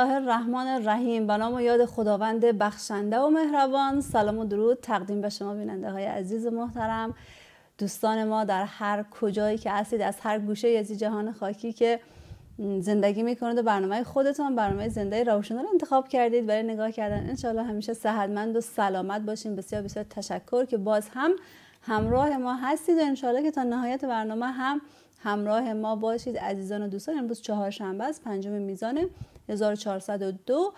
الله الرحمن الرحیم به نام یاد خداوند بخشنده و مهربان سلام و درود تقدیم به شما بیننده های عزیز و محترم دوستان ما در هر کجایی که هستید از هر گوشه از جهان خاکی که زندگی میکنید و برنامه خودتان برنامه زنده روشن رو انتخاب کردید برای نگاه کردن انشالله همیشه صحتمند و سلامت باشین بسیار بسیار تشکر که باز هم همراه ما هستید و انشالله که تا نهایت برنامه هم همراه ما باشید عزیزان و دوستان امروز چهارشنبه است پنجم میزان 1402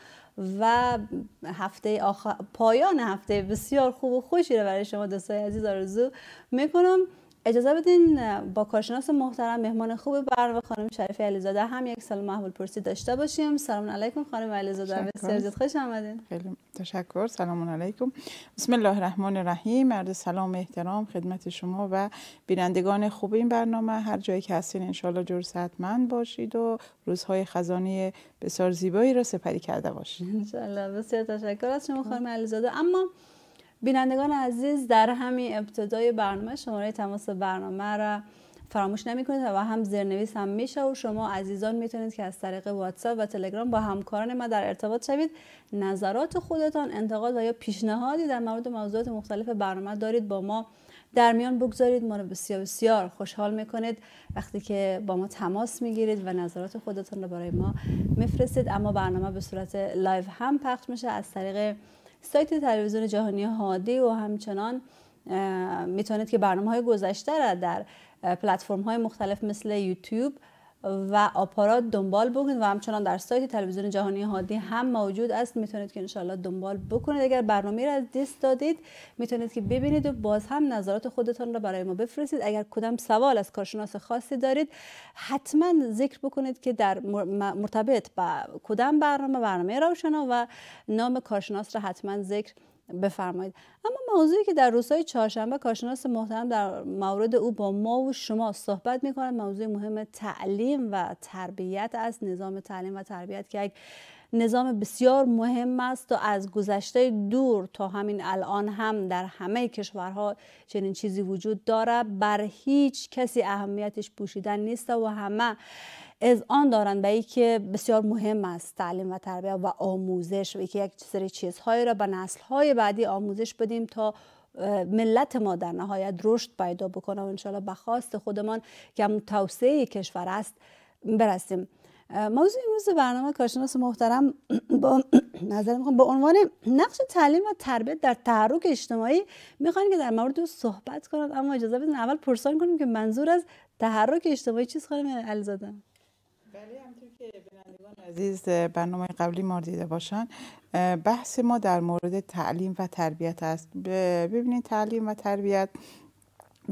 و هفته آخر پایان هفته بسیار خوب و خوشی رو برای شما دوستای عزیز آرزو میکنم اجازه بدین با کارشناس محترم مهمان خوب برنامه و خانم شریفه علیزاده هم یک سال محول پرسی داشته باشیم سلام علیکم خانم علیزاده بسیار خوش آمدین خیلی تشکر سلام علیکم بسم الله الرحمن الرحیم عرض سلام احترام خدمت شما و بینندگان خوب این برنامه هر جایی که هستین انشالله جور من باشید و روزهای خزانه بسیار زیبایی را سپری کرده باشید انشالله بسیار تشکر از شما خانم علیزاده اما بینندگان عزیز در همین ابتدای برنامه شماره تماس برنامه را فراموش نمیکنید و هم زیرنویس هم میشه و شما عزیزان میتونید که از طریق واتساپ و تلگرام با همکاران ما در ارتباط شوید نظرات خودتان انتقاد و یا پیشنهادی در مورد موضوعات مختلف برنامه دارید با ما در میان بگذارید ما رو بسیار بسیار خوشحال میکنید وقتی که با ما تماس میگیرید و نظرات خودتان رو برای ما میفرستید اما برنامه به صورت لایو هم پخش میشه از طریق سایت تلویزیون جهانی هادی و همچنان میتونید که برنامه های گذشته را در پلتفرم های مختلف مثل یوتیوب و آپارات دنبال بکنید و همچنان در سایت تلویزیون جهانی هادی هم موجود است میتونید که انشالله دنبال بکنید اگر برنامه را از دست دادید میتونید که ببینید و باز هم نظرات خودتان را برای ما بفرستید اگر کدام سوال از کارشناس خاصی دارید حتما ذکر بکنید که در مرتبط با کدام برنامه برنامه روشنا و نام کارشناس را حتما ذکر بفرمایید اما موضوعی که در روزهای چهارشنبه کارشناس محترم در مورد او با ما و شما صحبت میکنند موضوع مهم تعلیم و تربیت از نظام تعلیم و تربیت که یک نظام بسیار مهم است و از گذشته دور تا همین الان هم در همه کشورها چنین چیزی وجود دارد بر هیچ کسی اهمیتش پوشیدن نیست و همه از آن دارن به که بسیار مهم است تعلیم و تربیت و آموزش و اینکه یک سری چیزهایی را به نسلهای بعدی آموزش بدیم تا ملت ما در نهایت رشد پیدا بکنه و انشالله به خودمان که هم توسعه کشور است برسیم موضوع امروز برنامه کارشناس محترم با نظر میخوام با عنوان نقش تعلیم و تربیت در تحرک اجتماعی میخوان که در مورد صحبت کنند اما اجازه بدین اول پرسان کنیم که منظور از تحرک اجتماعی چیز خانم علیزاده که عزیز برنامه قبلی ما دیده باشن بحث ما در مورد تعلیم و تربیت است ببینید تعلیم و تربیت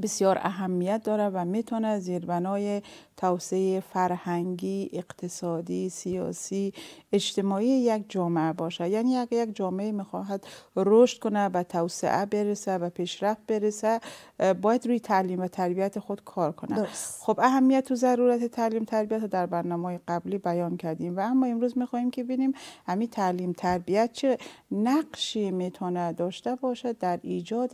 بسیار اهمیت داره و میتونه زیربنای توسعه فرهنگی اقتصادی سیاسی اجتماعی یک جامعه باشه یعنی اگر یک جامعه میخواهد رشد کنه و توسعه برسه و پیشرفت برسه باید روی تعلیم و تربیت خود کار کنه خب اهمیت و ضرورت تعلیم تربیت رو در برنامه قبلی بیان کردیم و اما امروز میخواهیم که ببینیم همین تعلیم تربیت چه نقشی میتونه داشته باشد در ایجاد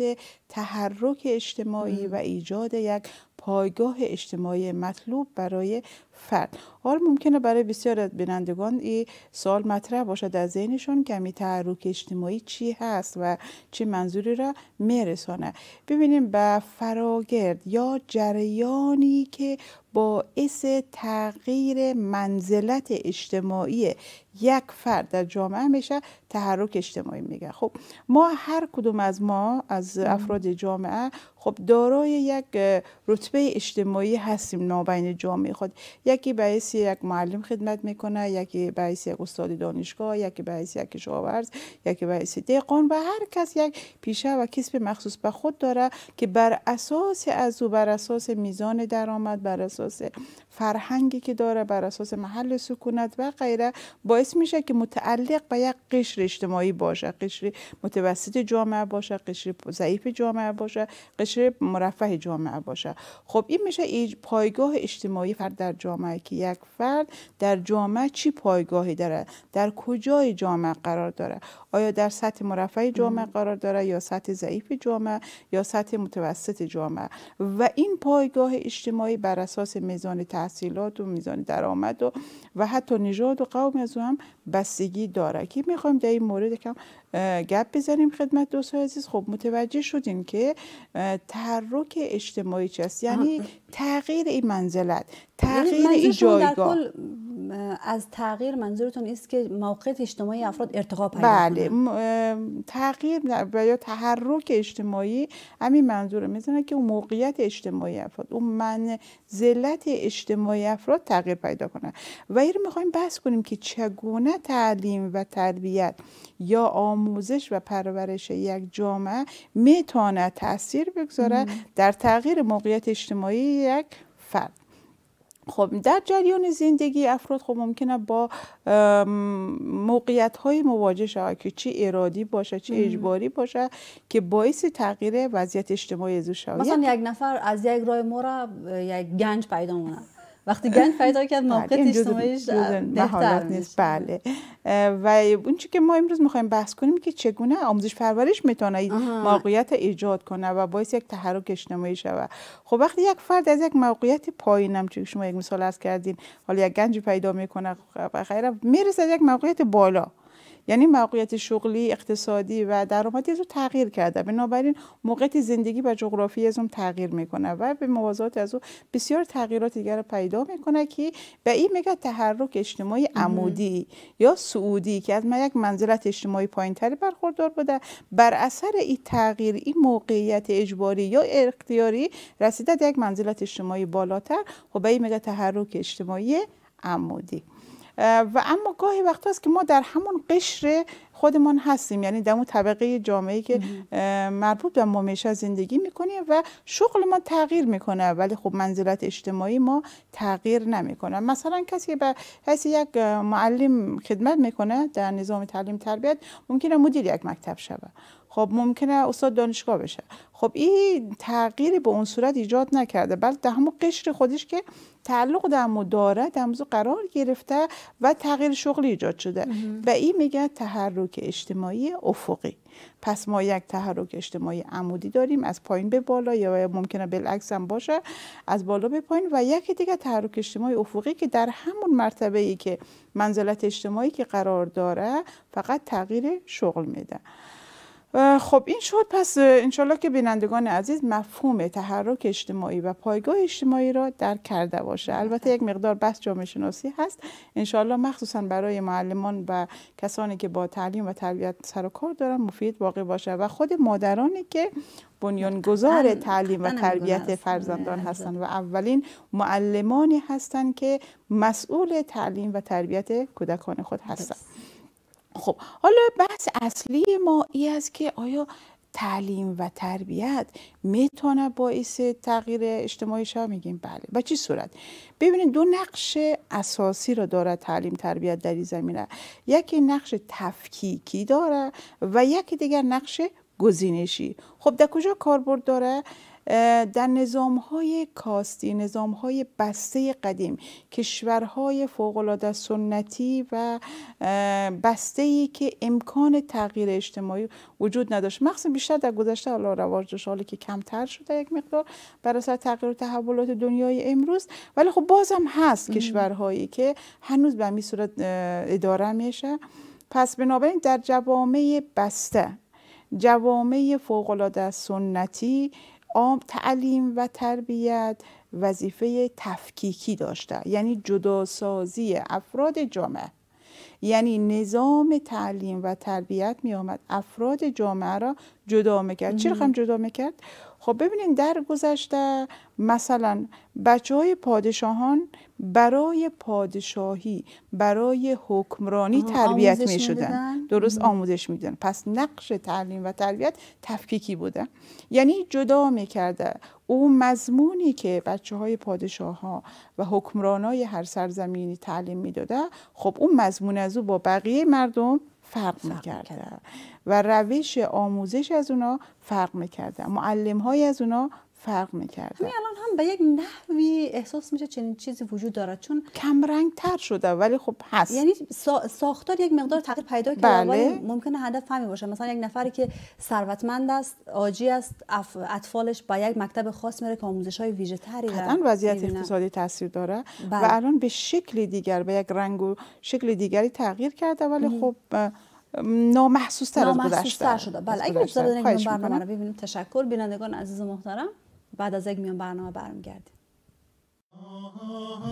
تحرک اجتماعی و ایجاد یک پایگاه اجتماعی مطلوب برای فرد حال ممکنه برای بسیار از بینندگان این سوال مطرح باشد در ذهنشون که تحرک اجتماعی چی هست و چه منظوری را میرسانه ببینیم به فراگرد یا جریانی که باعث تغییر منزلت اجتماعی یک فرد در جامعه میشه تحرک اجتماعی میگه خب ما هر کدوم از ما از افراد جامعه خب دارای یک رتبه اجتماعی هستیم نابین جامعه خود خب، یکی باعث یک معلم خدمت میکنه یکی باعث یک استاد دانشگاه یکی باعث یک کشاورز یکی باعث دیقان و هر کس یک پیشه و کسب مخصوص به خود داره که بر اساس از او بر اساس میزان درآمد بر اساس فرهنگی که داره بر اساس محل سکونت و غیره باعث میشه که متعلق به یک قشر اجتماعی باشه قشر متوسط جامعه باشه قشر ضعیف جامعه باشه قشر مرفه جامعه باشه خب این میشه پایگاه اجتماعی فرد در جامعه که یک فرد در جامعه چی پایگاهی دارد؟ در کجای جامعه قرار داره آیا در سطح مرفع جامعه قرار داره یا سطح ضعیف جامعه یا سطح متوسط جامعه و این پایگاه اجتماعی بر اساس میزان تحصیلات و میزان درآمد و و حتی نژاد و قوم از هم بستگی داره که میخوایم در این مورد کم گپ بزنیم خدمت های عزیز خب متوجه شدیم که تحرک اجتماعی چیست یعنی, یعنی تغییر این منزلت تغییر این جایگاه از تغییر منظورتون است که موقعیت اجتماعی افراد ارتقا پیدا بله تغییر و یا تحرک اجتماعی همین منظوره میزنه که اون موقعیت اجتماعی افراد اون من ذلت اجتماعی افراد تغییر پیدا کنه و این میخوایم بحث کنیم که چگونه تعلیم و تربیت یا آموزش و پرورش یک جامعه میتونه تاثیر بگذاره در تغییر موقعیت اجتماعی یک فرد خب در جریان زندگی افراد خب ممکنه با موقعیت های مواجه شود که چی ارادی باشه چی اجباری باشه که باعث تغییر وضعیت اجتماعی زو شود مثلا یک نفر از یک راه ما یک گنج پیدا مونه وقتی گند پیدا کرد بله، موقعیت اجتماعیش بهتر نیست بله و اون که ما امروز میخوایم بحث کنیم که چگونه آموزش پرورش میتونه موقعیت ایجاد کنه و باعث یک تحرک اجتماعی شوه خب وقتی یک فرد از یک موقعیت پایینم چون شما یک مثال از کردین حالا یک گنج پیدا میکنه و خب، غیره میرسه یک موقعیت بالا یعنی موقعیت شغلی اقتصادی و درآمدی از تغییر کرده بنابراین موقعیت زندگی و جغرافی از اون تغییر میکنه و به موازات از اون بسیار تغییرات دیگر پیدا میکنه که به این میگه تحرک اجتماعی عمودی یا سعودی که از یک منزلت اجتماعی پایینتری برخوردار بوده بر اثر این تغییر این موقعیت اجباری یا اختیاری رسیده یک منزلت اجتماعی بالاتر خب به این میگه تحرک اجتماعی عمودی و اما گاهی وقت است که ما در همون قشر خودمان هستیم یعنی در اون طبقه جامعه که مربوط به ممیشا زندگی میکنیم و شغل ما تغییر میکنه ولی خب منزلت اجتماعی ما تغییر نمیکنه مثلا کسی به کسی یک معلم خدمت میکنه در نظام تعلیم تربیت ممکنه مدیر یک مکتب شوه خب ممکنه استاد دانشگاه بشه خب این تغییر به اون صورت ایجاد نکرده بلکه در همون قشر خودش که تعلق در داره در قرار گرفته و تغییر شغلی ایجاد شده و این میگه تحرک تحرک اجتماعی افقی پس ما یک تحرک اجتماعی عمودی داریم از پایین به بالا یا ممکنه بالعکس هم باشه از بالا به پایین و یکی دیگه تحرک اجتماعی افقی که در همون مرتبه ای که منزلت اجتماعی که قرار داره فقط تغییر شغل میده خب این شد پس انشالله که بینندگان عزیز مفهوم تحرک اجتماعی و پایگاه اجتماعی را درک کرده باشه البته یک مقدار بس جامعه شناسی هست انشالله مخصوصا برای معلمان و کسانی که با تعلیم و تربیت سر و کار دارن مفید واقع باشه و خود مادرانی که بنیانگذار تعلیم و تربیت فرزندان آره، هستند و اولین معلمانی هستند که مسئول تعلیم و تربیت کودکان خود هستند خب حالا بحث اصلی ما ای است که آیا تعلیم و تربیت میتونه باعث تغییر اجتماعی شما میگیم بله با چی صورت ببینید دو نقش اساسی را داره تعلیم تربیت در این زمینه یکی نقش تفکیکی داره و یکی دیگر نقش گزینشی خب در کجا کاربرد داره در نظام های کاستی نظام های بسته قدیم کشورهای فوق سنتی و بسته ای که امکان تغییر اجتماعی وجود نداشت مخصوصا بیشتر در گذشته حالا رواج داشت حالی که کمتر شده یک مقدار بر اثر تغییر و تحولات دنیای امروز ولی خب بازم هست کشورهایی که هنوز به همین صورت اداره میشه پس بنابراین در جوامع بسته جوامع فوقالعاده سنتی تعلیم و تربیت وظیفه تفکیکی داشته یعنی جداسازی افراد جامعه یعنی نظام تعلیم و تربیت می آمد افراد جامعه را جدا میکرد چی هم جدا میکرد خب ببینین در گذشته مثلا بچه های پادشاهان برای پادشاهی برای حکمرانی تربیت می شدن درست آموزش می دن. پس نقش تعلیم و تربیت تفکیکی بوده. یعنی جدا می کرده او مضمونی که بچه های پادشاه ها و حکمران های هر سرزمینی تعلیم می داده خب اون مضمون از او با بقیه مردم فرق میکرده و روش آموزش از اونا فرق میکردن. معلم های از اونا فرق میکرده همین الان هم به یک نحوی احساس میشه چنین چیزی وجود دارد چون کم رنگ تر شده ولی خب هست یعنی ساختار یک مقدار تغییر پیدا کرده بله. ممکنه هدف همین باشه مثلا یک نفری که ثروتمند است آجی است اطفالش با یک مکتب خاص میره که آموزش های ویژه تری قطعا وضعیت اقتصادی تاثیر داره بله. و الان به شکل دیگر به یک رنگ و شکل دیگری تغییر کرده ولی خب نامحسوس تر از گذشته شده بله اگه اجازه بدین برنامه رو ببینیم تشکر بینندگان عزیز محترم بعد از یک میان برنامه آه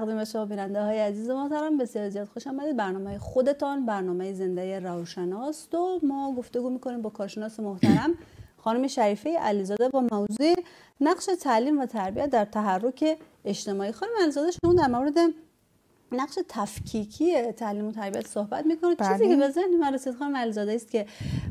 تقدیم شما بیننده های عزیز محترم بسیار زیاد خوش آمدید برنامه خودتان برنامه زنده روشناست و ما گفتگو میکنیم با کارشناس محترم خانم شریفه علیزاده با موضوع نقش تعلیم و تربیت در تحرک اجتماعی خانم علیزاده شما در مورد نقش تفکیکی تعلیم و تربیت صحبت میکنه چیزی بله. که به ذهن من رسید خانم علیزاده است که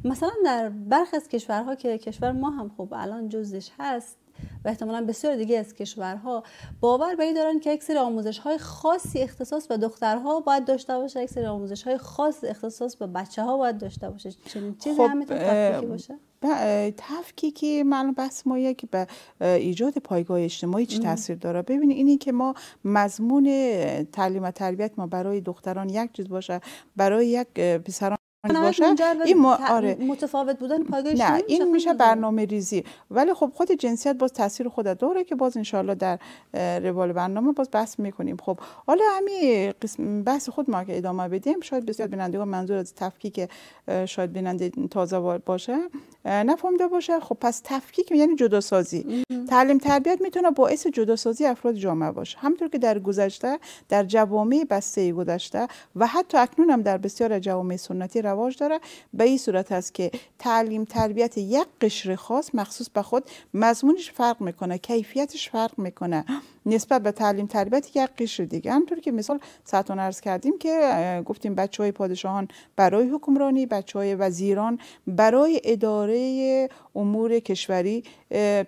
مثلا در برخی از کشورها که کشور ما هم خوب الان جزش هست و احتمالا بسیار دیگه از کشورها باور به دارن که یک سری آموزش های خاصی اختصاص به دخترها باید داشته باشه یک سری آموزش های خاص اختصاص به بچه ها باید داشته باشه چنین چیزی خب همیتون تفکیکی باشه که من بس ما یک به ایجاد پایگاه اجتماعی تاثیر داره ببینید اینی که ما مضمون تعلیم و تربیت ما برای دختران یک چیز باشه برای یک پسران این آره متفاوت بودن پایگاه نه این میشه برنامه ریزی ولی خب خود جنسیت باز تاثیر خود داره که باز انشالله در روال برنامه باز بحث میکنیم خب حالا همین قسم بحث خود ما که ادامه بدیم شاید بسیار بینندگان منظور از تفکیک شاید بیننده تازه باشه نفهمیده باشه خب پس تفکیک یعنی جدا سازی تعلیم تربیت میتونه باعث جدا سازی افراد جامعه باشه همطور که در گذشته در جوامع بسته گذشته و حتی اکنون هم در بسیار جوامع سنتی رواج داره به این صورت است که تعلیم تربیت یک قشر خاص مخصوص به خود مضمونش فرق میکنه کیفیتش فرق میکنه نسبت به تعلیم تربیت یک قشر دیگه همطور که مثال ساعتون عرض کردیم که گفتیم بچه های پادشاهان برای حکمرانی بچه های وزیران برای اداره امور کشوری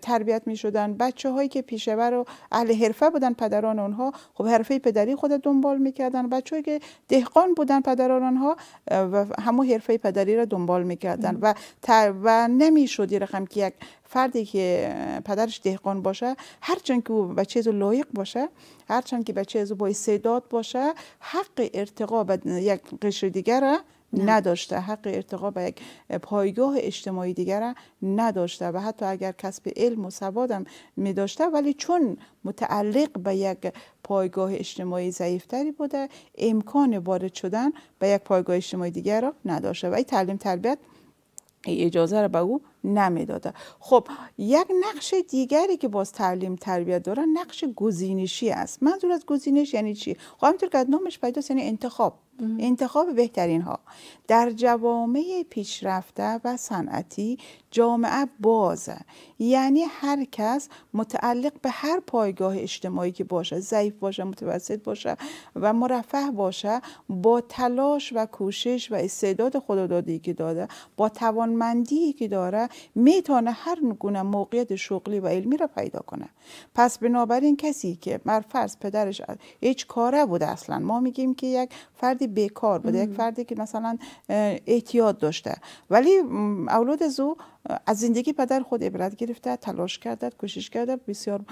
تربیت می شدن بچه هایی که پیشور و اهل حرفه بودن پدران اونها خب حرفه پدری خود دنبال میکردن بچه هایی که دهقان بودن پدران آنها و همون حرفه پدری را دنبال میکردن و, و نمیشد رقم که یک فردی که پدرش دهقان باشه هرچند که او بچه ازو لایق باشه هرچند که بچه ازو با استعداد باشه حق ارتقا به یک قشر دیگر نداشته حق ارتقا به یک پایگاه اجتماعی دیگر نداشته و حتی اگر کسب علم و هم می داشته ولی چون متعلق به یک پایگاه اجتماعی ضعیفتری بوده امکان وارد شدن به یک پایگاه اجتماعی دیگر را نداشته و این تعلیم تربیت ای اجازه را به او نمیداده خب یک نقش دیگری که باز تعلیم تربیت داره نقش گزینشی است منظور از گزینش یعنی چی خب همینطور که نامش پیداست یعنی انتخاب انتخاب بهترین ها در جوامع پیشرفته و صنعتی جامعه بازه یعنی هر کس متعلق به هر پایگاه اجتماعی که باشه ضعیف باشه متوسط باشه و مرفه باشه با تلاش و کوشش و استعداد خدادادی که داده با توانمندی که داره میتونه هر گونه موقعیت شغلی و علمی را پیدا کنه پس بنابراین کسی که فرض پدرش هیچ کاره بوده اصلا ما میگیم که یک فردی بیکار بوده یک فردی که مثلا احتیاط داشته ولی اولاد زو از زندگی پدر خود عبرت گرفته تلاش کرده کوشش کرده بسیار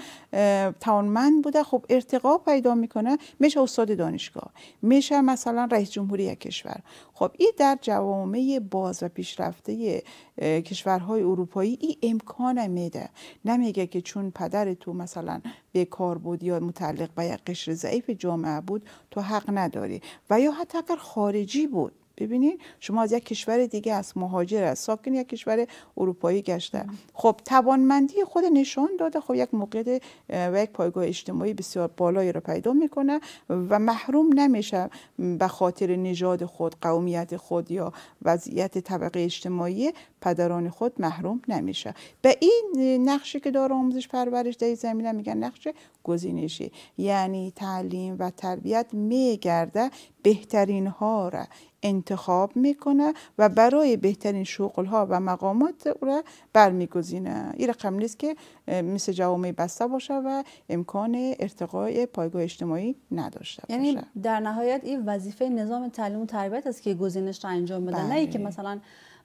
توانمند بوده خب ارتقا پیدا میکنه میشه استاد دانشگاه میشه مثلا رئیس جمهوری کشور خب این در جوامع باز و پیشرفته کشورهای اروپایی این امکان میده نمیگه که چون پدر تو مثلا بیکار بود یا متعلق به قشر ضعیف جامعه بود تو حق نداری و یا حتی اگر خارجی بود ببینید شما از یک کشور دیگه از مهاجر است ساکن یک کشور اروپایی گشته خب توانمندی خود نشان داده خب یک موقعیت و یک پایگاه اجتماعی بسیار بالایی را پیدا میکنه و محروم نمیشه به خاطر نژاد خود قومیت خود یا وضعیت طبقه اجتماعی پدران خود محروم نمیشه به این نقشی که داره آموزش پرورش در زمینه میگن نقش گزینشی یعنی تعلیم و تربیت میگرده بهترین ها را انتخاب میکنه و برای بهترین شغل ها و مقامات را برمیگزینه این رقم نیست که مثل جوامع بسته باشه و امکان ارتقای پایگاه اجتماعی نداشته یعنی باشه یعنی در نهایت این وظیفه نظام تعلیم و تربیت است که گزینش را انجام بده نه که بله. مثلا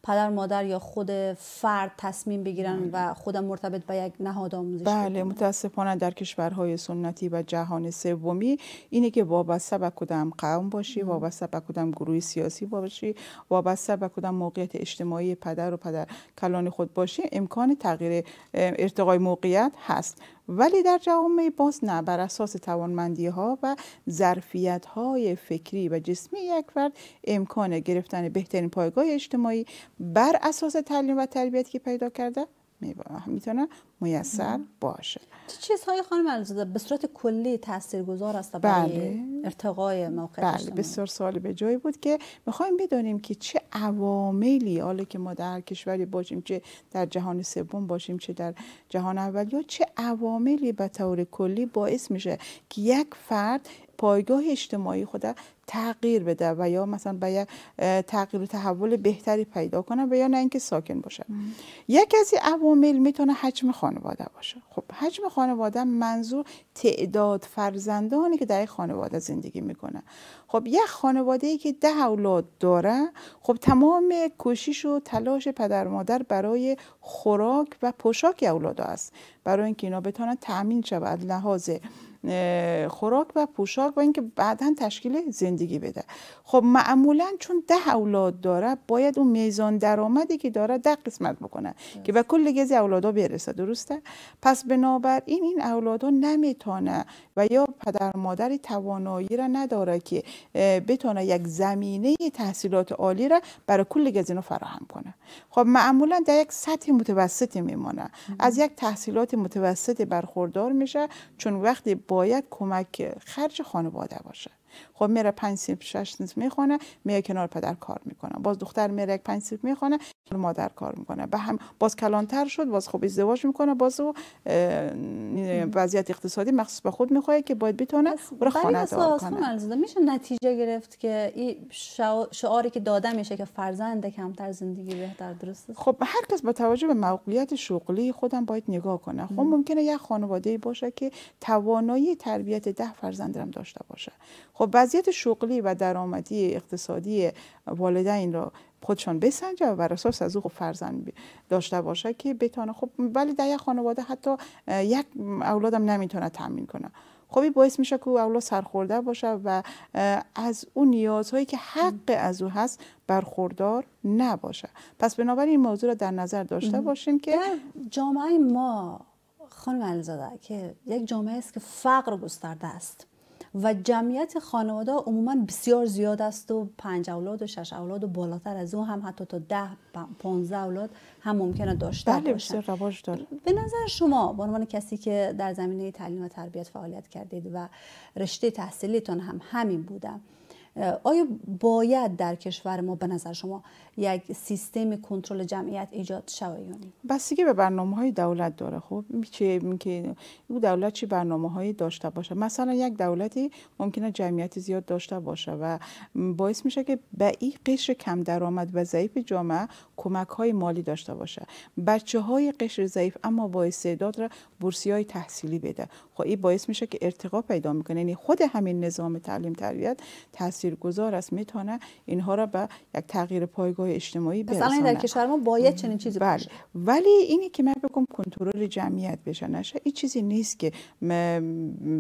پدر مادر یا خود فرد تصمیم بگیرن بله. و خودم مرتبط به یک نهاد آموزشی بله متاسفانه در کشورهای سنتی و جهان سومی اینه که وابسته به کدام قوم باشی وابسته به کدام گروه سیاسی باشی وابسته به کدام موقعیت اجتماعی پدر و پدر کلان خود باشی امکان تغییر ارتقای موقعیت هست ولی در جوامع باز نه بر اساس توانمندی ها و ظرفیت های فکری و جسمی یک فرد امکان گرفتن بهترین پایگاه اجتماعی بر اساس تعلیم و تربیتی که پیدا کرده میتونه میسر باشه چه چیزهای خانم علیزاده به صورت کلی تاثیرگذار است برای بله. ارتقای موقع بله بسیار سوال به جایی بود که میخوایم بدانیم که چه عواملی حالا که ما در کشوری باشیم چه در جهان سوم باشیم چه در جهان اول یا چه عواملی به طور کلی باعث میشه که یک فرد پایگاه اجتماعی خود تغییر بده و یا مثلا به تغییر و تحول بهتری پیدا کنه و یا نه اینکه ساکن باشه یک از عوامل میتونه حجم خانواده باشه خب حجم خانواده منظور تعداد فرزندانی که در یک خانواده زندگی میکنه خب یک خانواده ای که ده اولاد داره خب تمام کوشش و تلاش پدر مادر برای خوراک و پوشاک اولاد است برای اینکه اینا بتونن تامین شود لحاظ خوراک و پوشاک و اینکه بعدا تشکیل زندگی بده خب معمولا چون ده اولاد داره باید اون میزان درآمدی که داره ده قسمت بکنه که به کل گزی اولادا برسه درسته پس بنابراین این اولادا نمیتونه و یا پدر مادر توانایی را نداره که بتونه یک زمینه تحصیلات عالی را برای کل گزینو فراهم کنه خب معمولا در یک سطح متوسطی میمانه از یک تحصیلات متوسط برخوردار میشه چون وقتی باید کمک خرج خانواده باشه خب میره پنج سیب شش میخونه میره کنار پدر کار میکنه باز دختر میره یک پنج سیب میخونه مادر کار میکنه به هم باز کلانتر شد باز خب ازدواج میکنه باز وضعیت اقتصادی مخصوص به خود میخواد که باید بتونه برای خانه دار کنه میشه نتیجه گرفت که این شعاری که داده میشه که فرزند کمتر زندگی بهتر درسته خب هر کس با توجه به موقعیت شغلی خودم باید نگاه کنه خب ممکنه یک خانواده باشه که توانایی تربیت ده فرزند هم داشته باشه خب بعضی وضعیت شغلی و درآمدی اقتصادی والدین را خودشان بسنجه و بر اساس از او خب فرزند داشته باشه که بتانه خب ولی در یک خانواده حتی یک اولادم نمیتونه تامین کنه خب باعث میشه که او اولاد سرخورده باشه و از اون نیازهایی که حق از او هست برخوردار نباشه پس بنابراین این موضوع را در نظر داشته باشیم که جامعه ما خانم علیزاده که یک جامعه است که فقر گسترده است و جمعیت خانواده عموما بسیار زیاد است و پنج اولاد و شش اولاد و بالاتر از اون هم حتی تا ده پانزده اولاد هم ممکنه داشته بله بسیار رواج داره به نظر شما به عنوان کسی که در زمینه تعلیم و تربیت فعالیت کردید و رشته تحصیلیتان هم همین بوده آیا باید در کشور ما به نظر شما یک سیستم کنترل جمعیت ایجاد شود بسیاری به برنامه های دولت داره خب که او دولت چی برنامه های داشته باشه مثلا یک دولتی ممکنه جمعیت زیاد داشته باشه و باعث میشه که به این قشر کم درآمد و ضعیف جامعه کمک های مالی داشته باشه بچه های قشر ضعیف اما با استعداد را بورسی های تحصیلی بده خب این باعث میشه که ارتقا پیدا میکنه یعنی خود همین نظام تعلیم تربیت تاثیرگذار است میتونه اینها را به یک تغییر پایگاه پایگاه اجتماعی مثلا در کشور ما باید چنین چیزی بله. باشه ولی اینی که من بگم کنترل جمعیت بشه نشه این چیزی نیست که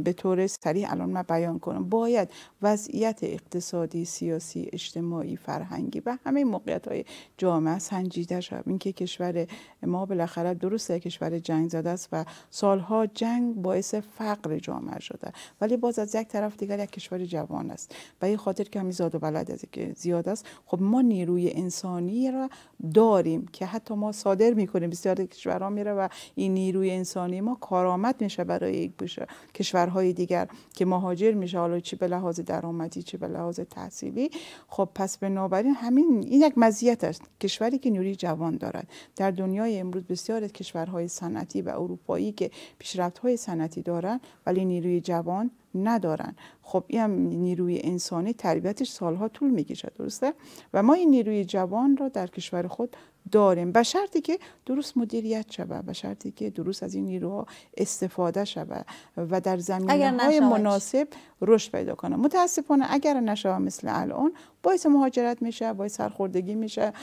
به طور سریع الان من بیان کنم باید وضعیت اقتصادی سیاسی اجتماعی فرهنگی و همه موقعیت های جامعه سنجیده شد اینکه کشور ما بالاخره درسته کشور جنگ زده است و سالها جنگ باعث فقر جامعه شده ولی باز از یک طرف دیگر یک کشور جوان است و این خاطر که همین زاد و ولد از که زیاد است خب ما نیروی انسان انسانی را داریم که حتی ما صادر میکنیم بسیار کشورها میره و این نیروی انسانی ما کارآمد میشه برای یک بشه. کشورهای دیگر که مهاجر میشه حالا چه به لحاظ درآمدی چه به لحاظ تحصیلی خب پس بنابراین همین این یک مزیت است کشوری که نیروی جوان دارد در دنیای امروز بسیار کشورهای صنعتی و اروپایی که پیشرفت های صنعتی دارند ولی نیروی جوان ندارن خب این نیروی انسانی تربیتش سالها طول میکشه درسته و ما این نیروی جوان را در کشور خود داریم به شرطی که درست مدیریت شود به شرطی که درست از این نیروها استفاده شود و در زمینه های مناسب رشد پیدا کنه متاسفانه اگر نشه مثل الان باعث مهاجرت میشه باعث سرخوردگی میشه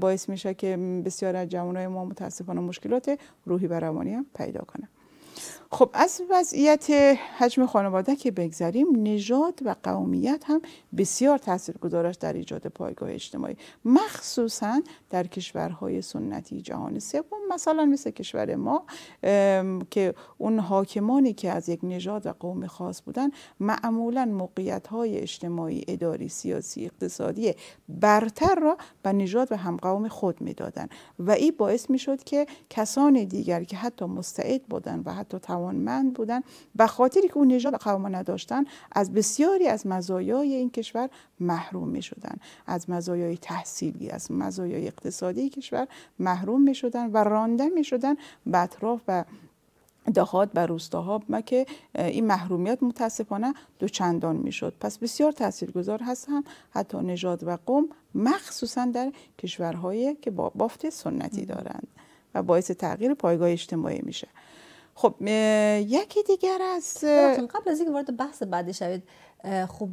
باعث میشه که بسیار از جوانای ما متاسفانه مشکلات روحی و روانی هم پیدا کنه خب از وضعیت حجم خانواده که بگذریم نژاد و قومیت هم بسیار تاثیرگذار در ایجاد پایگاه اجتماعی مخصوصا در کشورهای سنتی جهان سوم مثلا مثل کشور ما که اون حاکمانی که از یک نژاد و قوم خاص بودن معمولا موقعیت های اجتماعی اداری سیاسی اقتصادی برتر را به نژاد و همقوم خود دادن و این باعث میشد که کسان دیگر که حتی مستعد بودن و حتی حتی توانمند بودن و خاطری که اون نژاد قوام نداشتن از بسیاری از مزایای این کشور محروم می شدن از مزایای تحصیلی از مزایای اقتصادی کشور محروم می شدن و رانده می شدن به اطراف و دهات و روستاها ما که این محرومیت متاسفانه دو چندان میشد پس بسیار تاثیرگذار گذار حتی نژاد و قوم مخصوصا در کشورهایی که با بافت سنتی دارند و باعث تغییر پایگاه اجتماعی میشه خب یکی دیگر از قبل از اینکه وارد بحث بعدی شوید خب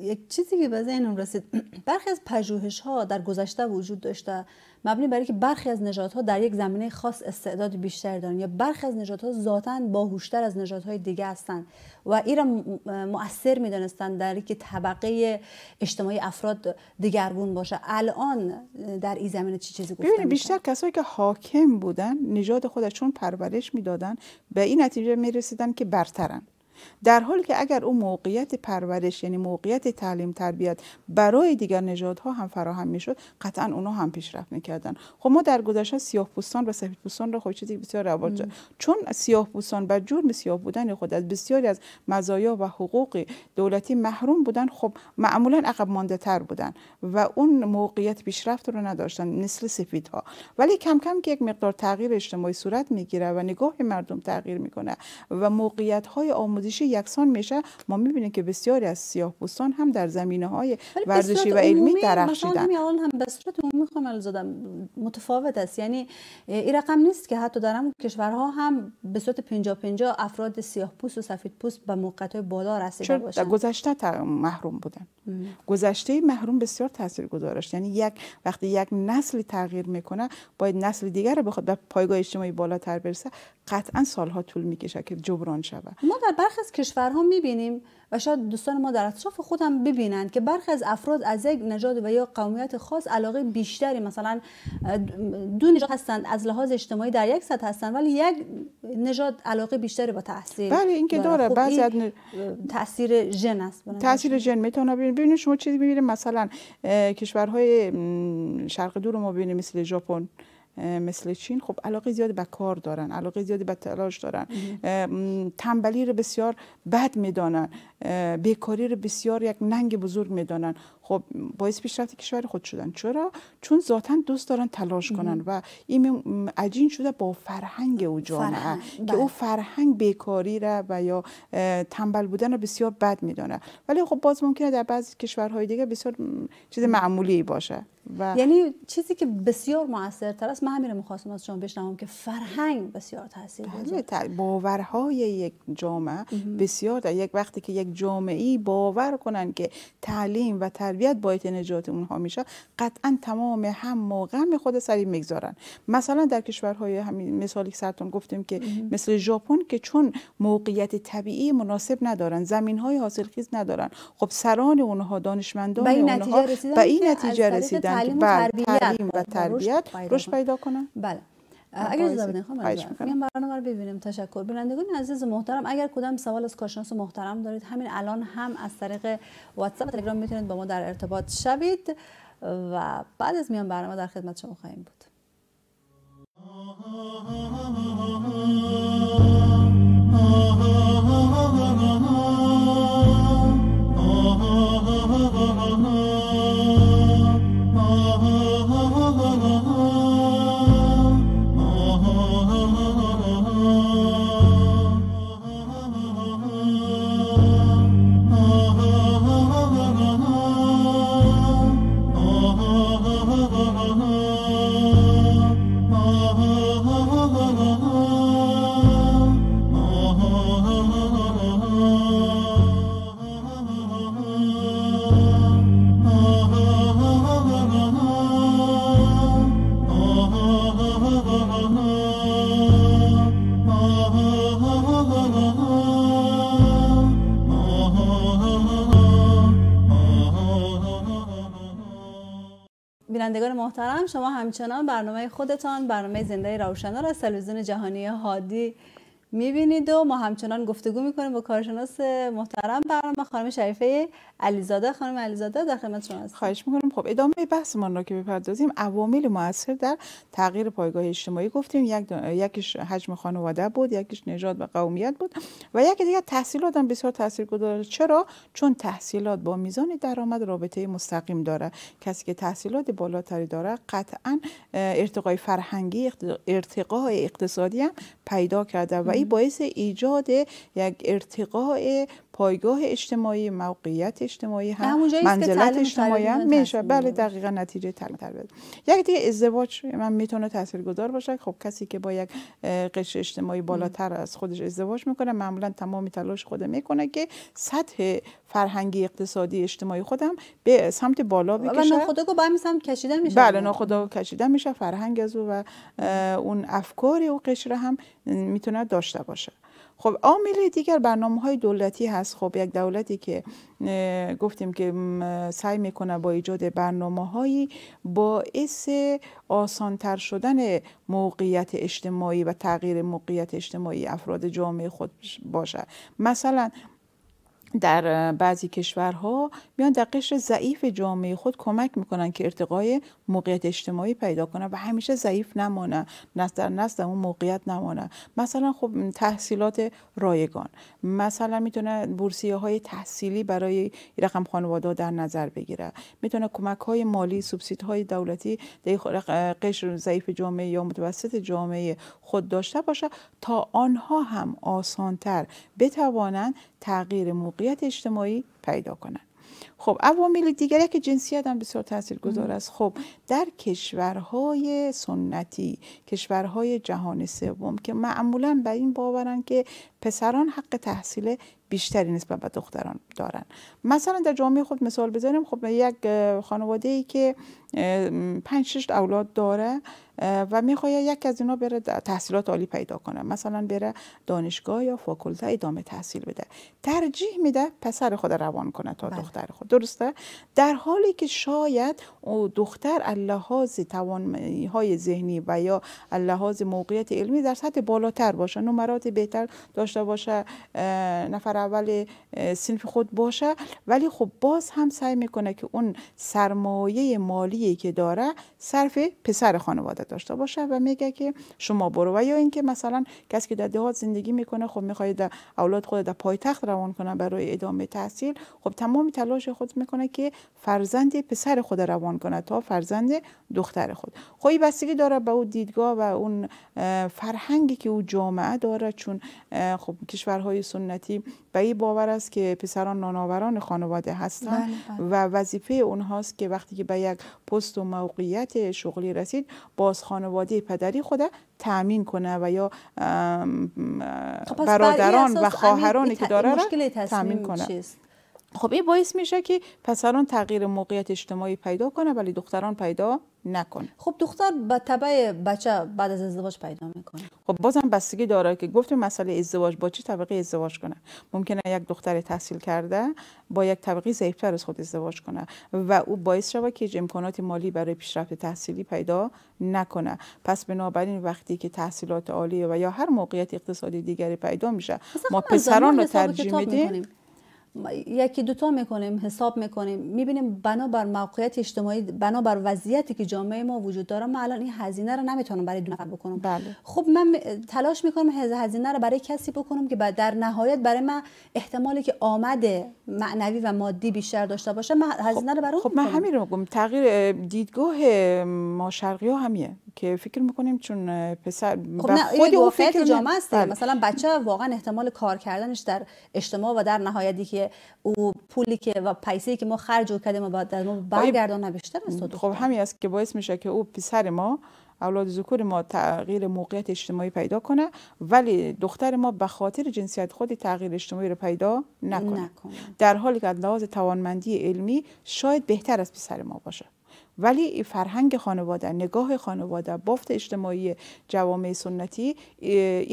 یک چیزی که به ذهنم رسید برخی از پژوهش ها در گذشته وجود داشته مبنی برای که برخی از نژادها در یک زمینه خاص استعداد بیشتری دارن یا برخی از نژادها ذاتا باهوشتر از نژادهای دیگه هستند و این مؤثر میدانستن در اینکه طبقه اجتماعی افراد دگرگون باشه الان در این زمینه چی چیزی گفته بیشتر کسایی که حاکم بودن نژاد خودشون پرورش میدادن به این نتیجه میرسیدن که برترن در حالی که اگر او موقعیت پرورش یعنی موقعیت تعلیم تربیت برای دیگر نژادها هم فراهم میشد قطعا اونها هم پیشرفت میکردن خب ما در گذشته سیاه و سفید پوستان را خب چیزی بسیار رواج چون سیاه پوستان و جرم سیاه بودن خود از بسیاری از مزایا و حقوق دولتی محروم بودن خب معمولا عقب مانده تر بودن و اون موقعیت پیشرفت رو نداشتن مثل سفیدها ولی کم کم که یک مقدار تغییر اجتماعی صورت میگیره و نگاه مردم تغییر میکنه و موقعیت های آموزش آموزش یکسان میشه ما میبینیم که بسیاری از سیاه هم در زمینه های ورزشی و علمی درخشیدن مثلا هم به صورت عمومی خانم متفاوت است یعنی این رقم نیست که حتی در هم کشورها هم به صورت 50 50 افراد سیاه پوست و سفید پوست به موقعیت بالا رسیده باشند گذشته محروم بودن گذشته محروم بسیار تاثیر گذارش. یعنی یک وقتی یک نسل تغییر میکنه باید نسل دیگر رو بخواد به پایگاه اجتماعی بالاتر برسه قطعا سالها طول میکشه که جبران شود ما در برخی از کشورها میبینیم و شاید دوستان ما در اطراف خودم ببینند که برخی از افراد از یک نژاد و یا قومیت خاص علاقه بیشتری مثلا دو نژاد هستند از لحاظ اجتماعی در یک سطح هستند ولی یک نژاد علاقه بیشتری با تحصیل بله این که داره خب بعضی از تاثیر ژن است تاثیر ژن میتونه ببینید ببینید شما چیزی میبینید مثلا کشورهای شرق دور ما ببینید مثل ژاپن مثل چین خب علاقه زیادی به کار دارن علاقه زیادی به تلاش دارن تنبلی رو بسیار بد میدانن بیکاری رو بسیار یک ننگ بزرگ میدانن خب باعث پیشرفت کشور خود شدن چرا چون ذاتا دوست دارن تلاش کنن و این عجین شده با فرهنگ او جامعه که بله. او فرهنگ بیکاری را و یا تنبل بودن را بسیار بد میدانه ولی خب باز ممکنه در بعضی کشورهای دیگه بسیار چیز معمولی باشه و یعنی چیزی که بسیار موثرتر است من همین رو از شما بشنوم که فرهنگ بسیار تاثیر داره بله، باورهای یک جامعه بسیار در یک وقتی که یک جامعه ای باور کنن که تعلیم و تر تربیت باید نجات اونها میشه قطعا تمام هم و غم خود سری میگذارن مثلا در کشورهای همین مثالی که سرتون گفتیم که مثل ژاپن که چون موقعیت طبیعی مناسب ندارن زمین های حاصلخیز ندارن خب سران اونها دانشمندان اونها به این نتیجه رسیدن که تعلیم و بله، تربیت خب، رشد پیدا کنن بله اگر اجازه بدین میام برنامه رو ببینیم تشکر بینندگان عزیز و محترم اگر کدام سوال از کارشناس و محترم دارید همین الان هم از طریق واتساپ و تلگرام میتونید با ما در ارتباط شوید و بعد از میان برنامه در خدمت شما خواهیم بود شما همچنان برنامه خودتان برنامه زنده روشنا را از تلویزیون جهانی هادی میبینید و ما همچنان گفتگو میکنیم با کارشناس محترم برنامه خانم شریفه علیزاده خانم علیزاده در خدمت شما هستم خواهش میکنم خب ادامه بحثمان را که بپردازیم عوامل موثر در تغییر پایگاه اجتماعی گفتیم یک یکیش حجم خانواده بود یکیش نژاد و قومیت بود و یکی دیگه تحصیلات هم بسیار تاثیرگذار چرا چون تحصیلات با میزان درآمد رابطه مستقیم داره کسی که تحصیلات بالاتری داره قطعا ارتقای فرهنگی ارتقای اقتصادی پیدا کرده و این یعنی باعث ایجاد یک ارتقاء پایگاه اجتماعی موقعیت اجتماعی هم منزلت اجتماعی هم میشه بله دقیقا نتیجه تعلیم تربیت یک دیگه ازدواج من میتونه تاثیرگذار باشه خب کسی که با یک قشر اجتماعی بالاتر از خودش ازدواج میکنه معمولا تمام تلاش خود میکنه که سطح فرهنگی اقتصادی اجتماعی خودم به سمت بالا بکشه و ناخودآگاه با سمت کشیده میشه بله ناخودآگاه کشیده میشه فرهنگ از او و اون افکار او قشر هم میتونه داشته باشه خب عامل دیگر برنامه های دولتی هست خب یک دولتی که گفتیم که سعی میکنه با ایجاد برنامه هایی باعث آسانتر شدن موقعیت اجتماعی و تغییر موقعیت اجتماعی افراد جامعه خود باشه مثلا در بعضی کشورها میان در قشر ضعیف جامعه خود کمک میکنن که ارتقای موقعیت اجتماعی پیدا کنن و همیشه ضعیف نمانه نست در در اون موقعیت نمانه مثلا خب تحصیلات رایگان مثلا میتونه بورسیه های تحصیلی برای رقم خانواده در نظر بگیره میتونه کمک های مالی سوبسید های دولتی در قشر ضعیف جامعه یا متوسط جامعه خود داشته باشه تا آنها هم آسانتر بتوانند تغییر موقعیت اجتماعی پیدا کنند. خب عوامل دیگری که جنسیت هم بسیار تاثیرگذار است خب در کشورهای سنتی کشورهای جهان سوم که معمولا به این باورن که پسران حق تحصیل بیشتری نسبت به دختران دارن مثلا در جامعه خود مثال بزنیم خب یک خانواده ای که پنج شش اولاد داره و میخواد یک از اینا بره تحصیلات عالی پیدا کنه مثلا بره دانشگاه یا فاکولته ادامه تحصیل بده ترجیح میده پسر خود روان کنه تا بله. دختر خود درسته در حالی که شاید او دختر لحاظ توانایی های ذهنی و یا لحاظ موقعیت علمی در سطح بالاتر باشه نمرات بهتر داشته داشته باشه نفر اول سنف خود باشه ولی خب باز هم سعی میکنه که اون سرمایه مالی که داره صرف پسر خانواده داشته باشه و میگه که شما برو و یا اینکه مثلا کسی که در دهات زندگی میکنه خب میخواد اولاد خود در پایتخت روان کنه برای ادامه تحصیل خب تمام تلاش خود میکنه که فرزند پسر خود روان کنه تا فرزند دختر خود خب این بستگی داره به اون دیدگاه و اون فرهنگی که او جامعه داره چون خب کشورهای سنتی به این باور است که پسران ناناوران خانواده هستند بله، بله. و وظیفه اونهاست که وقتی که به یک پست و موقعیت شغلی رسید باز خانواده پدری خود تامین کنه و یا خب، برادران و خواهرانی که داره تامین کنه خب این باعث میشه که پسران تغییر موقعیت اجتماعی پیدا کنه ولی دختران پیدا نکنه خب دختر به تبع بچه بعد از ازدواج پیدا میکنه خب بازم بستگی داره که گفتیم مسئله ازدواج با چه طبقه ازدواج کنه ممکنه یک دختر تحصیل کرده با یک طبقه ضعیفتر از خود ازدواج کنه و او باعث شو که امکانات مالی برای پیشرفت تحصیلی پیدا نکنه پس بنابراین وقتی که تحصیلات عالی و یا هر موقعیت اقتصادی دیگری پیدا میشه ما پسران رو ترجیح میدیم یکی دوتا میکنیم حساب میکنیم میبینیم بر موقعیت اجتماعی بر وضعیتی که جامعه ما وجود داره ما الان این هزینه رو نمیتونم برای دو نفر بکنم بله. خب من تلاش میکنم هزینه رو برای کسی بکنم که در نهایت برای من احتمالی که آمد معنوی و مادی بیشتر داشته باشه من خب، هزینه رو خب من همین رو میگم تغییر دیدگاه ما شرقی ها همیه که فکر میکنیم چون پسر خب نه خود اون فکر جامعه است بله. مثلا بچه واقعا احتمال کار کردنش در اجتماع و در نهایتی که او پولی که و پیسی که ما خرج کردیم و بعد ما برگردانه بیشتر است خب همین است که باعث میشه که او پسر ما اولاد ذکور ما تغییر موقعیت اجتماعی پیدا کنه ولی دختر ما به خاطر جنسیت خود تغییر اجتماعی رو پیدا نکنه, در حالی که لحاظ توانمندی علمی شاید بهتر از پسر ما باشه ولی فرهنگ خانواده نگاه خانواده بافت اجتماعی جوامع سنتی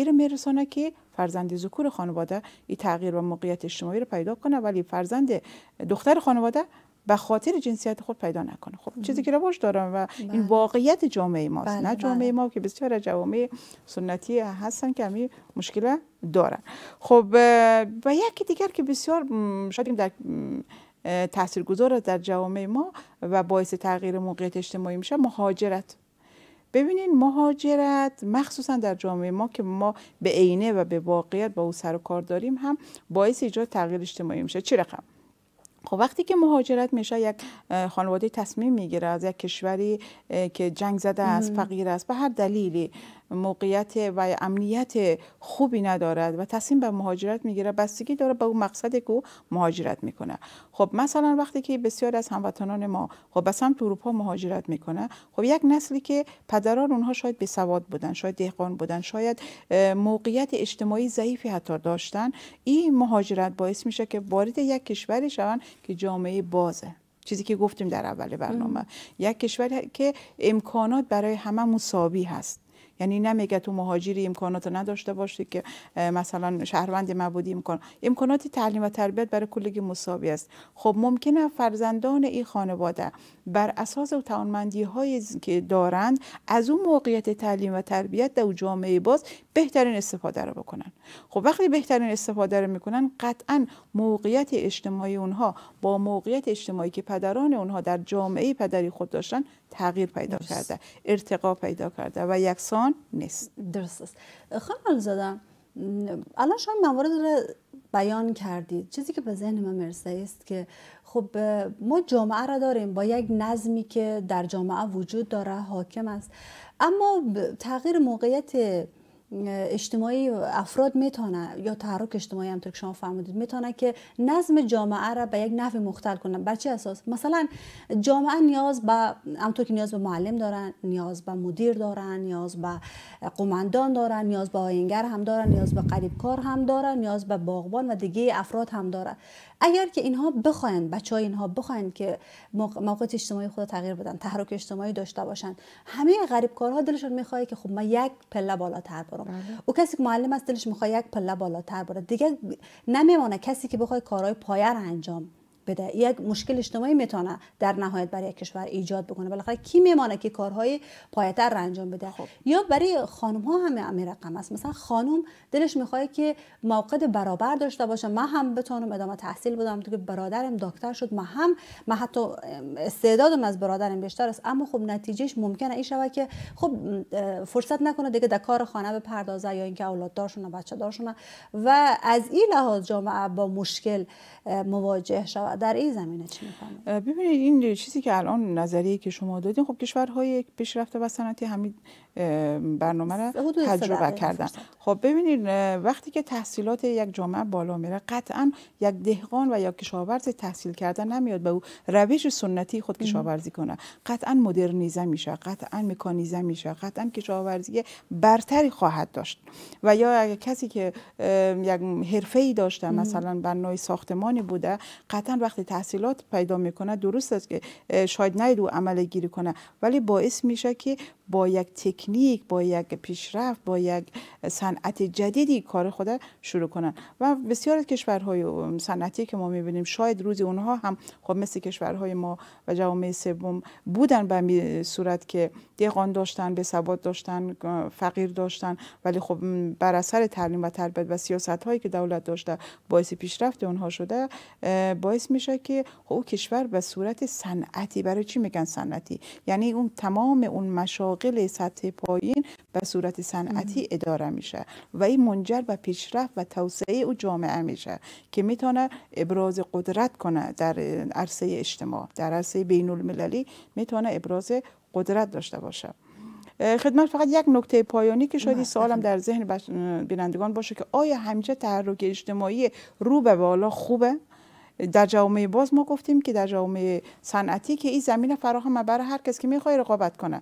رو میرسانه که فرزند ذکور خانواده این تغییر و موقعیت اجتماعی رو پیدا کنه ولی فرزند دختر خانواده به خاطر جنسیت خود پیدا نکنه خب چیزی که رواج دارم و این بله. واقعیت جامعه ماست بله، نه جامعه بله. ما که بسیار جوامع سنتی هستن که همین مشکل دارن خب و یکی دیگر که بسیار شاید در تاثیرگذار در جوامع ما و باعث تغییر موقعیت اجتماعی میشه مهاجرت ببینین مهاجرت مخصوصا در جامعه ما که ما به عینه و به واقعیت با او سر و کار داریم هم باعث ایجاد تغییر اجتماعی میشه چه رقم خب وقتی که مهاجرت میشه یک خانواده تصمیم میگیره از یک کشوری که جنگ زده است فقیر است به هر دلیلی موقعیت و امنیت خوبی ندارد و تصمیم به مهاجرت میگیره بستگی داره به اون مقصد که او مهاجرت میکنه خب مثلا وقتی که بسیار از هموطنان ما خب به سمت اروپا مهاجرت میکنه خب یک نسلی که پدران اونها شاید به سواد بودن شاید دهقان بودن شاید موقعیت اجتماعی ضعیفی حتی داشتن این مهاجرت باعث میشه که وارد یک کشوری شوند که جامعه بازه چیزی که گفتیم در اول برنامه یک کشور که امکانات برای همه مساوی هست یعنی نمیگه تو مهاجری امکانات نداشته باشی که مثلا شهروند مبودی بودی امکان امکانات تعلیم و تربیت برای کلگی مساوی است خب ممکنه فرزندان این خانواده بر اساس توانمندی هایی که دارند از اون موقعیت تعلیم و تربیت در جامعه باز بهترین استفاده رو بکنن خب وقتی بهترین استفاده رو میکنن قطعا موقعیت اجتماعی اونها با موقعیت اجتماعی که پدران اونها در جامعه پدری خود داشتن تغییر پیدا کرده ارتقا پیدا کرده و یکسان نیست درست است خانم زدم الان شما موارد رو بیان کردید چیزی که به ذهن من مرسه است که خب ما جامعه را داریم با یک نظمی که در جامعه وجود داره حاکم است اما تغییر موقعیت اجتماعی افراد میتونه یا تحرک اجتماعی هم که شما فرمودید میتونه که نظم جامعه را به یک نحو مختل کنه بر چه اساس مثلا جامعه نیاز به همطور که نیاز به معلم دارن نیاز به مدیر دارن نیاز به قماندان دارن نیاز به آینگر هم دارن نیاز به کار هم دارن نیاز به باغبان و دیگه افراد هم دارن اگر که اینها بخواین بچه های اینها بخواین که موقعیت اجتماعی خود تغییر بدن تحرک اجتماعی داشته باشن همه غریب کارها دلشون میخواد که خب من یک پله بالاتر برم بله. او کسی که معلم است دلش میخواد یک پله بالاتر بره دیگه نمیمونه کسی که بخواد کارهای پایه انجام بده یک مشکل اجتماعی میتونه در نهایت برای یک کشور ایجاد بکنه بالاخره کی میمانه که کارهای پایتر انجام بده خب. یا برای خانم ها هم همین رقم است مثلا خانم دلش میخواد که موقع برابر داشته باشه من هم بتونم ادامه تحصیل بدم تو که برادرم دکتر شد من هم من حتی استعدادم از برادرم بیشتر است اما خب نتیجهش ممکنه این شوه که خب فرصت نکنه دیگه در کار خانه بپردازه یا اینکه اولاد دارشونه بچه دارشونه و از این لحاظ جامعه با مشکل مواجه شود در این زمینه چی میفهمید؟ ببینید این چیزی که الان نظریه که شما دادین خب کشورهای پیشرفته و صنعتی همین برنامه را تجربه کردن خب ببینید وقتی که تحصیلات یک جامعه بالا میره قطعا یک دهقان و یک کشاورز تحصیل کرده نمیاد به او روش سنتی خود کشاورزی کنه قطعا مدرنیزه میشه قطعا مکانیزه میشه قطعا کشاورزی برتری خواهد داشت و یا اگر کسی که یک حرفه ای داشته مثلا بنای ساختمانی بوده قطعا وقتی تحصیلات پیدا میکنه درست است که شاید نید او عمل گیری کنه ولی باعث میشه که با یک تکنیک با یک پیشرفت با یک صنعت جدیدی کار خود شروع کنن و بسیار از کشورهای صنعتی که ما میبینیم شاید روزی اونها هم خب مثل کشورهای ما و جامعه سوم بودن به صورت که دهقان داشتن به ثبات داشتن فقیر داشتن ولی خب بر اثر تعلیم و تربیت و سیاست هایی که دولت داشته باعث پیشرفت اونها شده باعث میشه که خب او کشور به صورت صنعتی برای چی میگن صنعتی یعنی اون تمام اون مشاغل سطح پایین به صورت صنعتی اداره میشه و این منجر به پیشرفت و توسعه او جامعه میشه که میتونه ابراز قدرت کنه در عرصه اجتماع در عرصه بین المللی میتونه ابراز قدرت داشته باشه خدمت فقط یک نکته پایانی که شاید بله، سوالم در ذهن بینندگان باشه که آیا همیشه تحرک اجتماعی رو به بالا خوبه در جامعه باز ما گفتیم که در جامعه صنعتی که این زمینه فراهم برای هر کس که میخواد رقابت کنه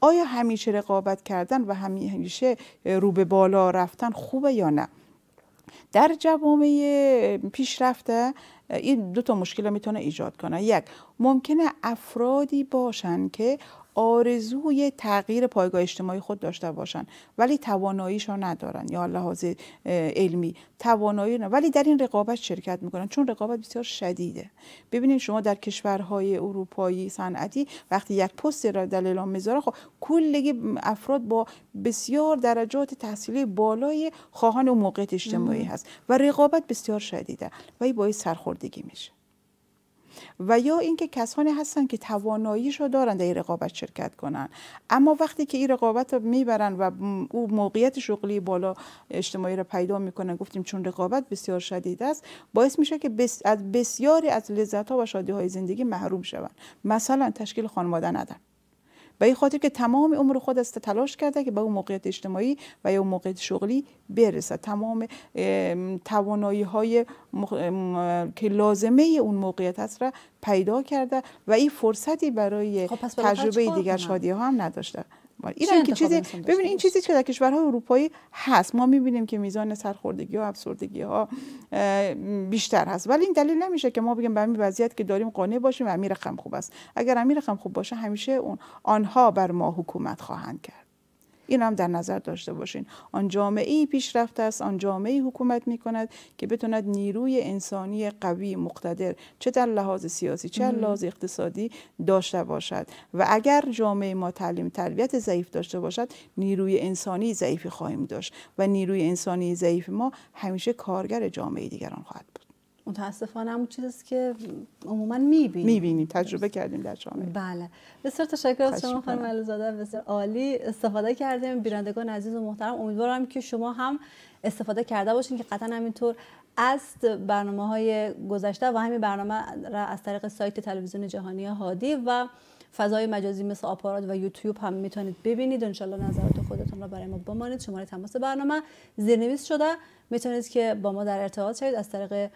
آیا همیشه رقابت کردن و همیشه رو به بالا رفتن خوبه یا نه در جوامع پیشرفته این دو تا مشکل میتونه ایجاد کنه یک ممکنه افرادی باشن که آرزوی تغییر پایگاه اجتماعی خود داشته باشن ولی تواناییش ندارن یا لحاظ علمی توانایی نه ولی در این رقابت شرکت میکنن چون رقابت بسیار شدیده ببینید شما در کشورهای اروپایی صنعتی وقتی یک پست را در اعلام میذاره خب کلی افراد با بسیار درجات تحصیلی بالای خواهان و موقعیت اجتماعی هست و رقابت بسیار شدیده و این باعث سرخوردگی میشه و یا اینکه کسانی هستن که تواناییش رو دارن در این رقابت شرکت کنن اما وقتی که این رقابت رو میبرن و او موقعیت شغلی بالا اجتماعی رو پیدا میکنن گفتیم چون رقابت بسیار شدید است باعث میشه که از بسیاری از لذت ها و شادی های زندگی محروم شوند مثلا تشکیل خانواده ندن به این خاطر که تمام عمر خود است تلاش کرده که به اون موقعیت اجتماعی و یا موقعیت شغلی برسه تمام توانایی های که لازمه اون موقعیت هست را پیدا کرده و این فرصتی برای خب، تجربه دیگر شادی ها هم نداشته این که چیزی ببین این چیزی که در کشورهای اروپایی هست ما میبینیم که میزان سرخوردگی و افسردگی ها بیشتر هست ولی این دلیل نمیشه که ما بگیم به همین وضعیت که داریم قانع باشیم و امیر خوب است اگر امیر خم خوب باشه همیشه اون آنها بر ما حکومت خواهند کرد این هم در نظر داشته باشین آن جامعه ای پیشرفته است آن جامعه ای حکومت می کند که بتوند نیروی انسانی قوی مقتدر چه در لحاظ سیاسی چه در لحاظ اقتصادی داشته باشد و اگر جامعه ما تعلیم تربیت ضعیف داشته باشد نیروی انسانی ضعیفی خواهیم داشت و نیروی انسانی ضعیف ما همیشه کارگر جامعه دیگران خواهد بود متاسفانه همون چیزیست که عموما میبینیم میبینیم تجربه کردیم در جامعه بله بسیار تشکر از شما خانم علیزاده بسیار عالی استفاده کردیم بینندگان عزیز و محترم امیدوارم که شما هم استفاده کرده باشین که قطعا همینطور از برنامه های گذشته و همین برنامه را از طریق سایت تلویزیون جهانی هادی و فضای مجازی مثل آپارات و یوتیوب هم میتونید ببینید انشالله نظرات خودتون را برای ما بمانید شماره تماس برنامه زیرنویس شده میتونید که با ما در ارتباط شید از طریق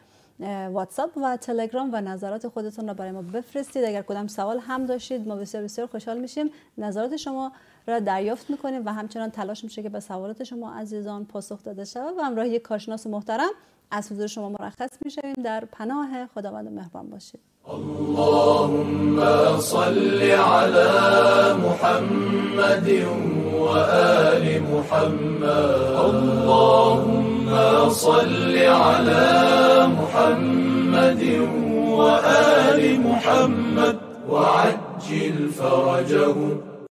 واتساپ و تلگرام و نظرات خودتون را برای ما بفرستید اگر کدام سوال هم داشتید ما بسیار بسیار خوشحال میشیم نظرات شما را دریافت میکنیم و همچنان تلاش میشه که به سوالات شما عزیزان پاسخ داده شود و همراه یک کارشناس محترم از حضور شما مرخص میشویم در پناه خداوند مهربان باشید اللهم صل علی محمد محمد صل على محمد وآل محمد وعجل فرجهم